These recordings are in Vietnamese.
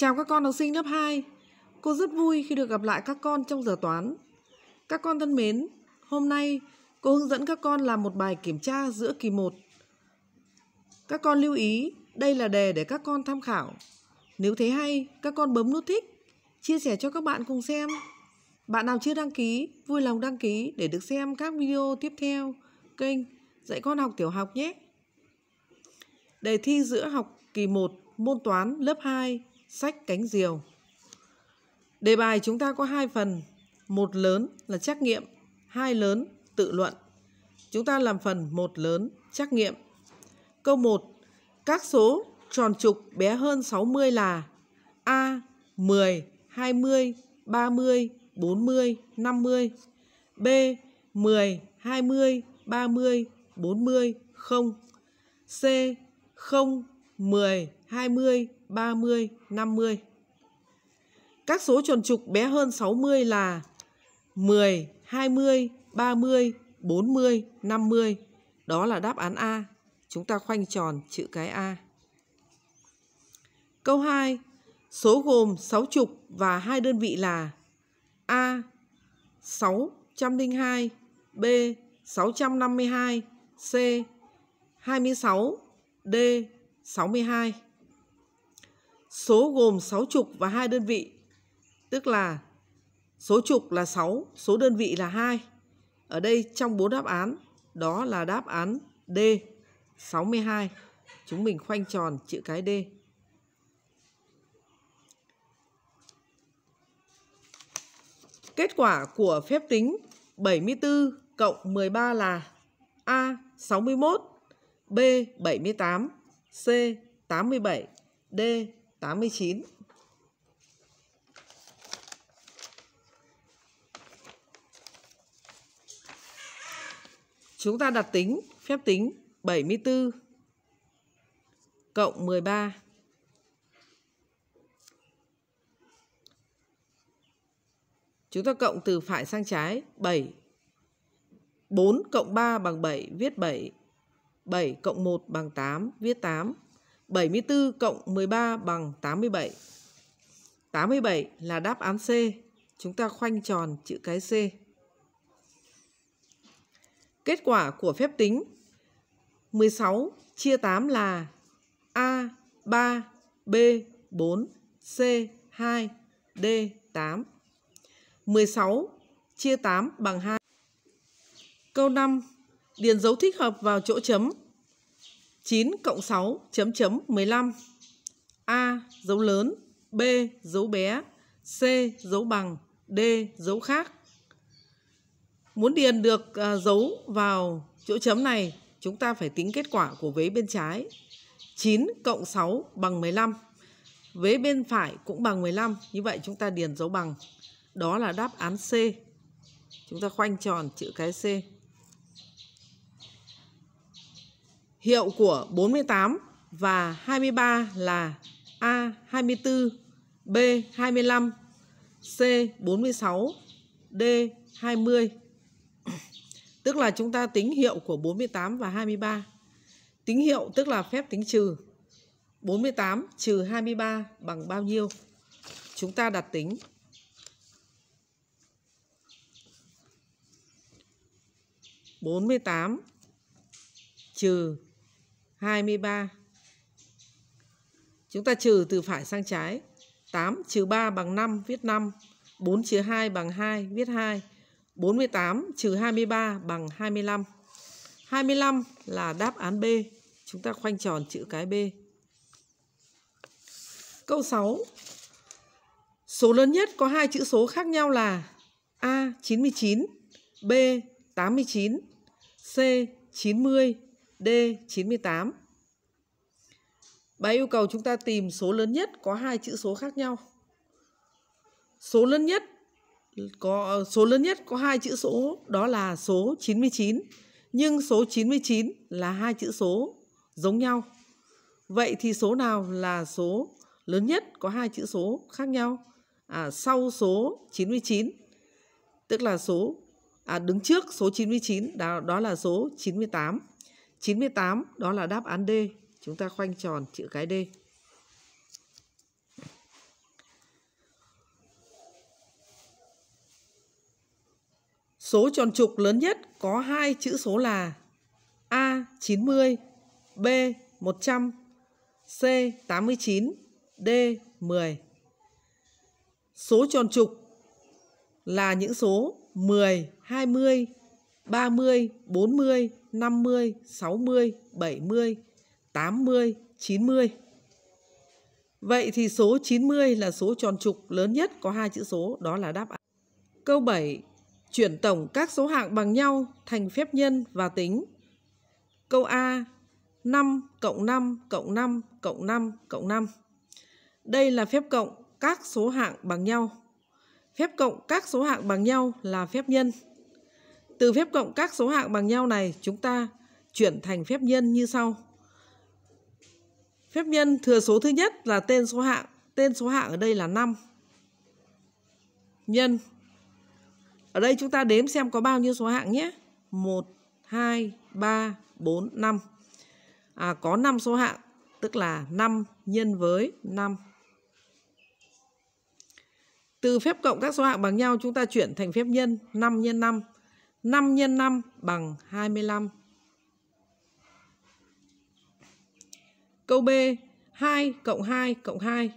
Chào các con học sinh lớp 2. Cô rất vui khi được gặp lại các con trong giờ toán. Các con thân mến, hôm nay cô hướng dẫn các con làm một bài kiểm tra giữa kỳ 1. Các con lưu ý, đây là đề để các con tham khảo. Nếu thấy hay, các con bấm nút thích, chia sẻ cho các bạn cùng xem. Bạn nào chưa đăng ký, vui lòng đăng ký để được xem các video tiếp theo kênh Dạy con học tiểu học nhé. Đề thi giữa học kỳ 1 môn toán lớp 2 sách cánh diều. Đề bài chúng ta có hai phần, một lớn là trắc nghiệm, hai lớn tự luận. Chúng ta làm phần một lớn trắc nghiệm. Câu 1. Các số tròn trục bé hơn 60 là A 10, 20, 30, 40, 50. B 10, 20, 30, 40, 0. C 0, 10, 20, 30, 50. Các số chuẩn trục bé hơn 60 là 10, 20, 30, 40, 50. Đó là đáp án A. Chúng ta khoanh tròn chữ cái A. Câu 2. Số gồm 6 trục và hai đơn vị là A 602, B 652, C 26, D 62 số gồm 6 trục và hai đơn vị, tức là số trục là 6, số đơn vị là 2. Ở đây trong bốn đáp án, đó là đáp án D 62. Chúng mình khoanh tròn chữ cái D. Kết quả của phép tính 74 cộng 13 là A 61, B 78, C 87, D 89 Chúng ta đặt tính phép tính 74 cộng 13 Chúng ta cộng từ phải sang trái 7 4 cộng 3 bằng 7 viết 7 7 cộng 1 bằng 8 viết 8 74 cộng 13 bằng 87. 87 là đáp án C. Chúng ta khoanh tròn chữ cái C. Kết quả của phép tính 16 chia 8 là A 3, B 4, C 2, D 8. 16 chia 8 bằng 2. Câu 5. Điền dấu thích hợp vào chỗ chấm 9 cộng 6 chấm chấm 15. A. Dấu lớn. B. Dấu bé. C. Dấu bằng. D. Dấu khác. Muốn điền được à, dấu vào chỗ chấm này, chúng ta phải tính kết quả của vế bên trái. 9 cộng 6 bằng 15. Vế bên phải cũng bằng 15. Như vậy chúng ta điền dấu bằng. Đó là đáp án C. Chúng ta khoanh tròn chữ cái C. Hiệu của 48 và 23 là A24, B25, C46, D20. Tức là chúng ta tính hiệu của 48 và 23. Tính hiệu tức là phép tính trừ. 48 trừ 23 bằng bao nhiêu? Chúng ta đặt tính. bốn mươi tám trừ 23. Chúng ta trừ từ phải sang trái. 8 trừ 3 bằng 5, viết 5. 4 trừ 2 bằng 2, viết 2. 48 trừ 23 bằng 25. 25 là đáp án B. Chúng ta khoanh tròn chữ cái B. Câu 6. Số lớn nhất có hai chữ số khác nhau là A 99, B 89, C 90, D 98. Bài yêu cầu chúng ta tìm số lớn nhất có hai chữ số khác nhau. Số lớn nhất có số lớn nhất có hai chữ số đó là số 99 nhưng số 99 là hai chữ số giống nhau. Vậy thì số nào là số lớn nhất có hai chữ số khác nhau? À, sau số 99 tức là số à, đứng trước số 99 đó, đó là số 98. 98 đó là đáp án D chúng ta khoanh tròn chữ cái D. Số tròn trục lớn nhất có hai chữ số là A 90, B 100, C 89, D 10. Số tròn trục là những số 10, 20, 30, 40, 50, 60, 70, 70, 80, 90. Vậy thì số 90 là số tròn trục lớn nhất có hai chữ số, đó là đáp án. Câu 7. Chuyển tổng các số hạng bằng nhau thành phép nhân và tính. Câu A. 5 cộng 5 cộng 5 cộng 5 cộng 5. Đây là phép cộng các số hạng bằng nhau. Phép cộng các số hạng bằng nhau là phép nhân. Từ phép cộng các số hạng bằng nhau này chúng ta chuyển thành phép nhân như sau. Phép nhân thừa số thứ nhất là tên số hạng. Tên số hạng ở đây là 5. Nhân. Ở đây chúng ta đếm xem có bao nhiêu số hạng nhé. 1, 2, 3, 4, 5. À, có 5 số hạng, tức là 5 nhân với 5. Từ phép cộng các số hạng bằng nhau chúng ta chuyển thành phép nhân 5 x 5. 5 x 5 bằng 25. Câu B, 2 cộng 2 cộng 2.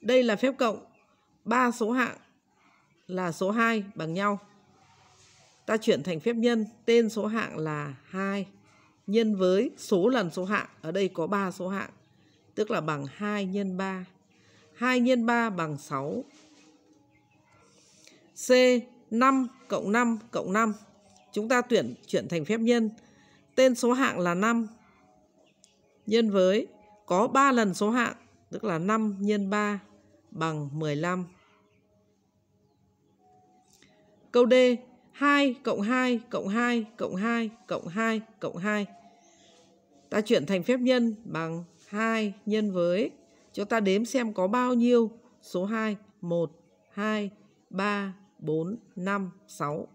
Đây là phép cộng, 3 số hạng là số 2 bằng nhau. Ta chuyển thành phép nhân, tên số hạng là 2 nhân với số lần số hạng. Ở đây có 3 số hạng, tức là bằng 2 nhân 3. 2 nhân 3 bằng 6. C 5 cộng 5 cộng 5. Chúng ta tuyển chuyển thành phép nhân. Tên số hạng là 5 nhân với có 3 lần số hạng, tức là 5 nhân 3 bằng 15. Câu D, 2 cộng 2 cộng 2 cộng 2 cộng 2 cộng 2. Ta chuyển thành phép nhân bằng 2 nhân với. cho ta đếm xem có bao nhiêu số 2. 1, 2, 3, 4, 5, 6.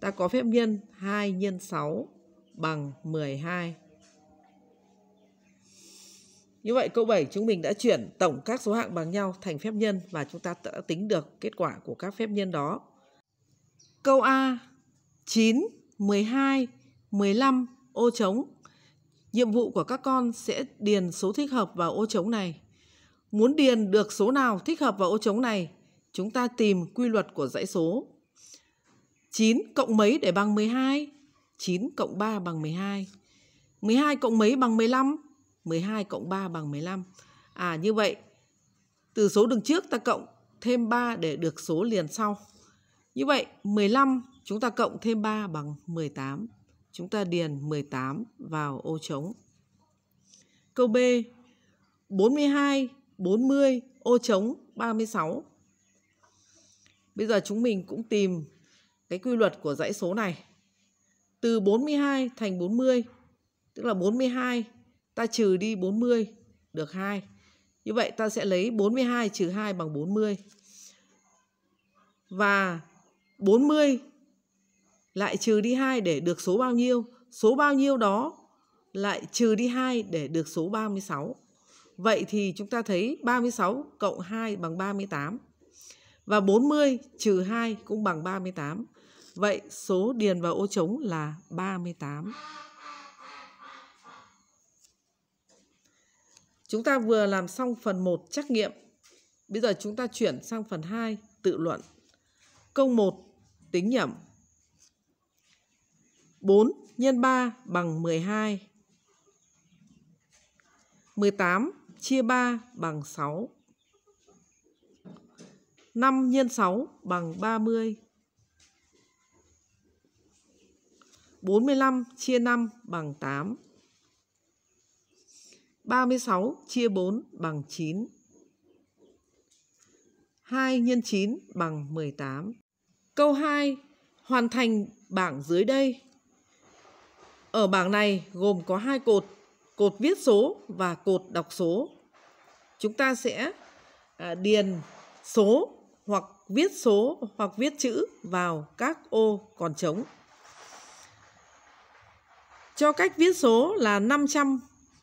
Ta có phép nhân 2 nhân 6 bằng 12. Như vậy câu 7 chúng mình đã chuyển tổng các số hạng bằng nhau thành phép nhân và chúng ta đã tính được kết quả của các phép nhân đó. Câu A 9, 12, 15 ô trống. Nhiệm vụ của các con sẽ điền số thích hợp vào ô trống này. Muốn điền được số nào thích hợp vào ô trống này, chúng ta tìm quy luật của dãy số. 9 cộng mấy để bằng 12? 9 cộng 3 bằng 12. 12 cộng mấy bằng 15? 12 cộng 3 bằng 15. À như vậy, từ số đường trước ta cộng thêm 3 để được số liền sau. Như vậy, 15 chúng ta cộng thêm 3 bằng 18. Chúng ta điền 18 vào ô trống. Câu B, 42, 40, ô trống 36. Bây giờ chúng mình cũng tìm cái quy luật của dãy số này. Từ 42 thành 40, tức là 42 ta trừ đi 40 được 2. Như vậy ta sẽ lấy 42 trừ 2 bằng 40. Và 40 lại trừ đi 2 để được số bao nhiêu? Số bao nhiêu đó lại trừ đi 2 để được số 36. Vậy thì chúng ta thấy 36 cộng 2 bằng 38. Và 40 trừ 2 cũng bằng 38. Vậy số điền vào ô trống là 38. Chúng ta vừa làm xong phần 1 trắc nghiệm. Bây giờ chúng ta chuyển sang phần 2 tự luận. Câu 1 tính nhẩm. 4 nhân 3 bằng 12. 18 chia 3 bằng 6. 5 nhân 6 bằng 30. 45 chia 5 bằng 8. 36 chia 4 bằng 9. 2 x 9 bằng 18. Câu 2 hoàn thành bảng dưới đây. Ở bảng này gồm có hai cột, cột viết số và cột đọc số. Chúng ta sẽ à, điền số hoặc viết số hoặc viết chữ vào các ô còn trống. Cho cách viết số là 500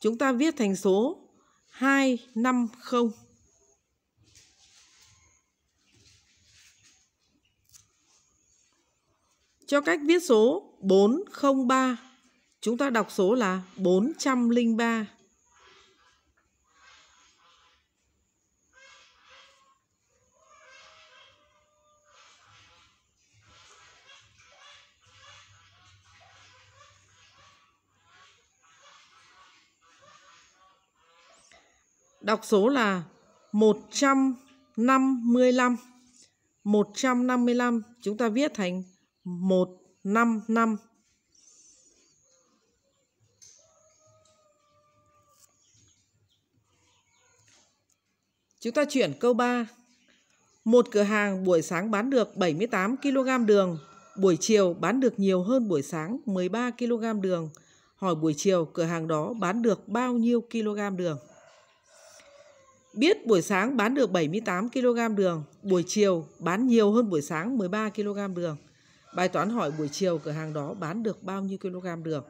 chúng ta viết thành số 250. Cho cách viết số 403, chúng ta đọc số là 403. Đọc số là 155. 155 chúng ta viết thành 155. Chúng ta chuyển câu 3. Một cửa hàng buổi sáng bán được 78 kg đường, buổi chiều bán được nhiều hơn buổi sáng 13 kg đường. Hỏi buổi chiều cửa hàng đó bán được bao nhiêu kg đường? Biết buổi sáng bán được 78 kg đường, buổi chiều bán nhiều hơn buổi sáng 13 kg đường. Bài toán hỏi buổi chiều cửa hàng đó bán được bao nhiêu kg đường.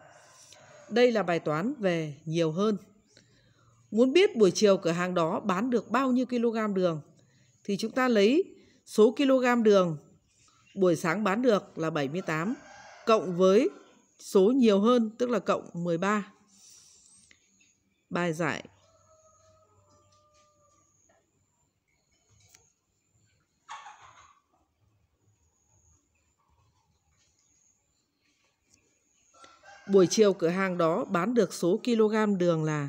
Đây là bài toán về nhiều hơn. Muốn biết buổi chiều cửa hàng đó bán được bao nhiêu kg đường thì chúng ta lấy số kg đường buổi sáng bán được là 78 cộng với số nhiều hơn tức là cộng 13. Bài giải Buổi chiều cửa hàng đó bán được số kg đường là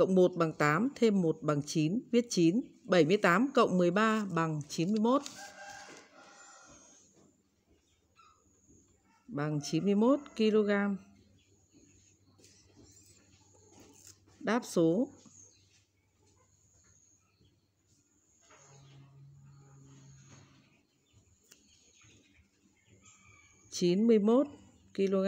cộng 1 bằng 8 thêm 1 bằng 9, viết 9. 78 cộng 13 bằng 91. Bằng 91 kg. Đáp số chín mươi mốt kg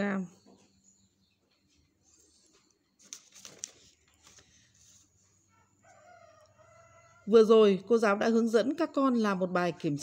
Vừa rồi, cô giáo đã hướng dẫn các con làm một bài kiểm tra.